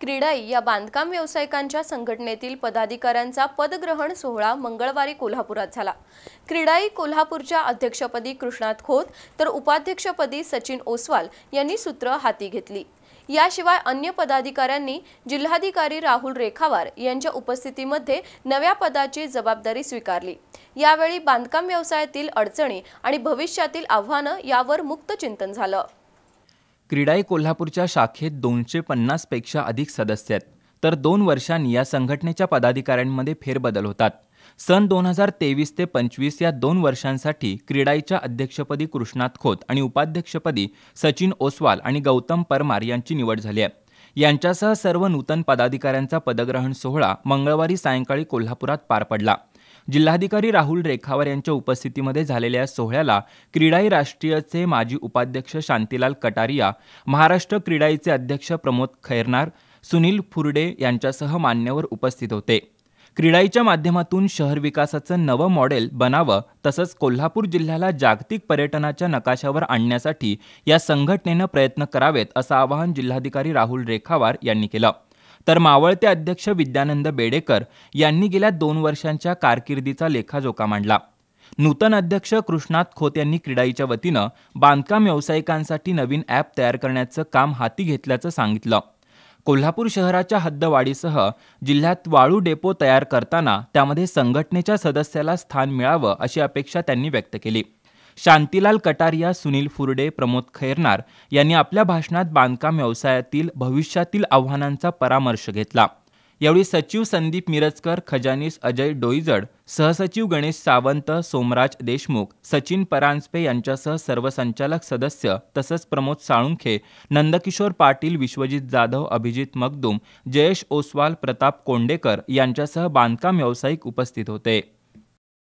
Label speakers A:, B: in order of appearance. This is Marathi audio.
A: क्रीडाई या बांधकाम व्यावसायिकांच्या संघटनेतील पदाधिकाऱ्यांचा पदग्रहण सोहळा मंगळवारी कोल्हापुरात झाला क्रीडाई कोल्हापूरच्या अध्यक्षपदी कृष्णात खोत तर उपाध्यक्षपदी सचिन ओसवाल यांनी सूत्र हाती घेतली याशिवाय अन्य पदाधिकाऱ्यांनी जिल्हाधिकारी राहुल रेखावार यांच्या उपस्थितीमध्ये नव्या पदाची जबाबदारी स्वीकारली यावेळी बांधकाम व्यवसायातील अडचणी आणि भविष्यातील आव्हानं यावर मुक्त चिंतन झालं
B: क्रीडाई कोल्हापूरच्या शाखेत दोनशे पन्नासपेक्षा अधिक सदस्य आहेत तर दोन वर्षांनी या संघटनेच्या पदाधिकाऱ्यांमध्ये फेरबदल होतात सन दोन हजार तेवीस ते पंचवीस या दोन वर्षांसाठी क्रीडाईच्या अध्यक्षपदी कृष्णात खोत आणि उपाध्यक्षपदी सचिन ओसवाल आणि गौतम परमार यांची निवड झाली आहे यांच्यासह सर्व नूतन पदाधिकाऱ्यांचा पदग्रहण सोहळा मंगळवारी सायंकाळी कोल्हापुरात पार पडला जिल्हाधिकारी राहुल रेखावार यांच्या उपस्थितीमध्ये झालेल्या या सोहळ्याला क्रीडाई राष्ट्रीयचे माजी उपाध्यक्ष शांतीलाल कटारिया महाराष्ट्र क्रीडाईचे अध्यक्ष प्रमोद खैरनार सुनील फुरडे यांच्यासह मान्यवर उपस्थित होते क्रीडाईच्या माध्यमातून शहर विकासाचं नवं मॉडेल बनावं तसंच कोल्हापूर जिल्ह्याला जागतिक पर्यटनाच्या नकाशावर आणण्यासाठी या संघटनेनं प्रयत्न करावेत असं आवाहन जिल्हाधिकारी राहुल रेखावार यांनी केलं तर मावळते अध्यक्ष विद्यानंद बेडेकर यांनी गेल्या दोन वर्षांच्या कारकिर्दीचा लेखाजोखा मांडला नूतन अध्यक्ष कृष्णात खोत यांनी क्रीडाईच्या वतीनं बांधकाम व्यावसायिकांसाठी नवीन ॲप तयार करण्याचं काम हाती घेतल्याचं सांगितलं कोल्हापूर शहराच्या हद्दवाढीसह जिल्ह्यात वाळू डेपो तयार करताना त्यामध्ये संघटनेच्या सदस्याला स्थान मिळावं अशी अपेक्षा त्यांनी व्यक्त केली शांतीलाल कटारिया सुनील फुरडे प्रमोद खैरनार यांनी आपल्या भाषणात बांधकाम व्यवसायातील भविष्यातील आव्हानांचा परामर्श घेतला यावेळी सचिव संदीप मिरजकर खजानीस अजय डोईजड सहसचिव गणेश सावंत सोमराज देशमुख सचिन परांजपे यांच्यासह सर्व संचालक सदस्य तसंच प्रमोद साळुंखे नंदकिशोर पाटील विश्वजित जाधव अभिजित मगदुम जयेश ओसवाल प्रताप कोंडेकर यांच्यासह बांधकाम व्यावसायिक उपस्थित होते